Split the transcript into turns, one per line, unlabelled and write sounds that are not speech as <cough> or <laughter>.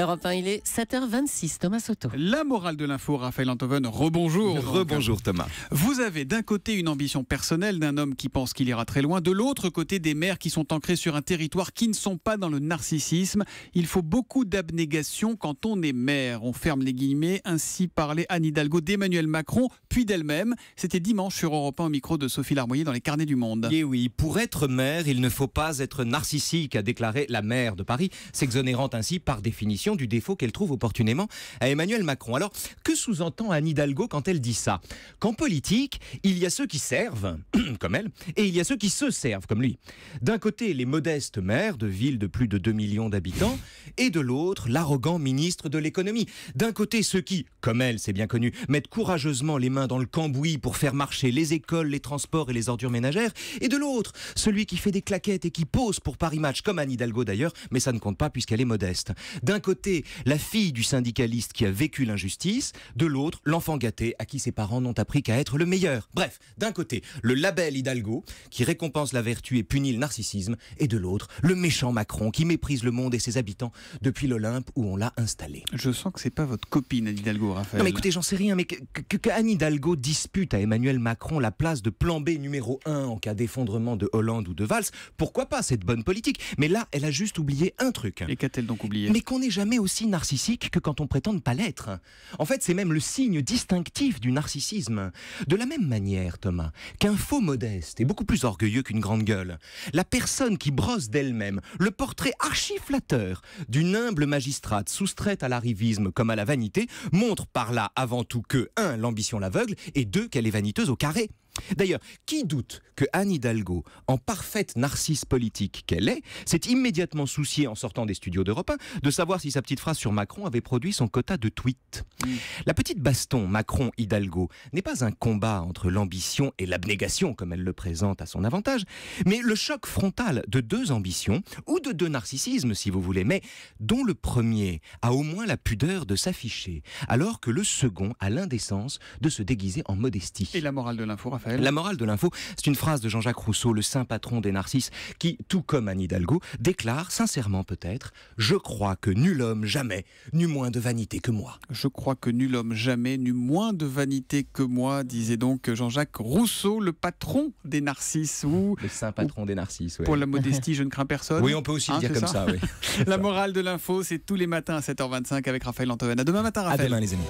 Europe 1, il est 7h26. Thomas Soto. La morale de l'info, Raphaël Antoven, rebonjour. Rebonjour Thomas. Vous avez d'un côté une ambition personnelle d'un homme qui pense qu'il ira très loin, de l'autre côté des maires qui sont ancrés sur un territoire qui ne sont pas dans le narcissisme. Il faut beaucoup d'abnégation quand on est maire. On ferme les guillemets. Ainsi parlait Anne Hidalgo d'Emmanuel Macron, puis d'elle-même. C'était dimanche sur Europe 1 au micro de Sophie Larmoyer dans les carnets du monde. Et eh oui, pour être maire, il ne faut pas être narcissique,
a déclaré la maire de Paris, s'exonérant ainsi par définition du défaut qu'elle trouve opportunément à Emmanuel Macron. Alors, que sous-entend Anne Hidalgo quand elle dit ça Qu'en politique, il y a ceux qui servent, <clears throat> comme elle, et il y a ceux qui se servent, comme lui. D'un côté, les modestes maires de villes de plus de 2 millions d'habitants, et de l'autre, l'arrogant ministre de l'économie. D'un côté, ceux qui, comme elle, c'est bien connu, mettent courageusement les mains dans le cambouis pour faire marcher les écoles, les transports et les ordures ménagères, et de l'autre, celui qui fait des claquettes et qui pose pour Paris Match, comme Anne Hidalgo d'ailleurs, mais ça ne compte pas puisqu'elle est modeste. D'un côté, côté, la fille du syndicaliste qui a vécu l'injustice, de l'autre, l'enfant gâté à qui ses parents n'ont appris qu'à être le meilleur. Bref, d'un côté, le label Hidalgo qui récompense la vertu et punit le narcissisme, et de l'autre, le méchant Macron qui méprise le monde et ses habitants depuis l'Olympe où on l'a installé. Je sens que c'est pas
votre copine Anne Hidalgo, Raphaël. Non mais écoutez, j'en
sais rien, mais que, Hidalgo dispute à Emmanuel Macron la place de plan B numéro 1 en cas d'effondrement de Hollande ou de Valls, pourquoi pas cette bonne politique Mais là, elle a juste oublié un truc. Et qu'a-t-elle donc oublié Mais qu'on n'est jamais mais aussi narcissique que quand on prétend ne pas l'être. En fait, c'est même le signe distinctif du narcissisme. De la même manière, Thomas, qu'un faux modeste est beaucoup plus orgueilleux qu'une grande gueule, la personne qui brosse d'elle-même le portrait archi flatteur d'une humble magistrate soustraite à l'arrivisme comme à la vanité montre par là avant tout que 1. l'ambition l'aveugle et 2. qu'elle est vaniteuse au carré. D'ailleurs, qui doute que Anne Hidalgo, en parfaite narcisse politique qu'elle est, s'est immédiatement souciée, en sortant des studios d'Europe 1, de savoir si sa petite phrase sur Macron avait produit son quota de tweets mm. La petite baston Macron-Hidalgo n'est pas un combat entre l'ambition et l'abnégation, comme elle le présente à son avantage, mais le choc frontal de deux ambitions, ou de deux narcissismes si vous voulez, mais dont le premier a au moins la pudeur de s'afficher, alors que le second a l'indécence de se déguiser en modestie. Et la morale de l'info, la morale de l'info, c'est une phrase de Jean-Jacques Rousseau, le saint patron des narcisses, qui, tout comme Anne Hidalgo,
déclare, sincèrement peut-être, Je crois que nul homme jamais n'eut moins de vanité que moi. Je crois que nul homme jamais n'eut moins de vanité que moi, disait donc Jean-Jacques Rousseau, le patron des narcisses. Ou, le saint patron des narcisses, oui. Pour la modestie, je ne crains personne. Oui, on peut aussi hein, dire comme ça, oui. <laughs> La morale de l'info, c'est tous les matins à 7h25 avec Raphaël Antoine. À demain matin, Raphaël. À demain, les amis.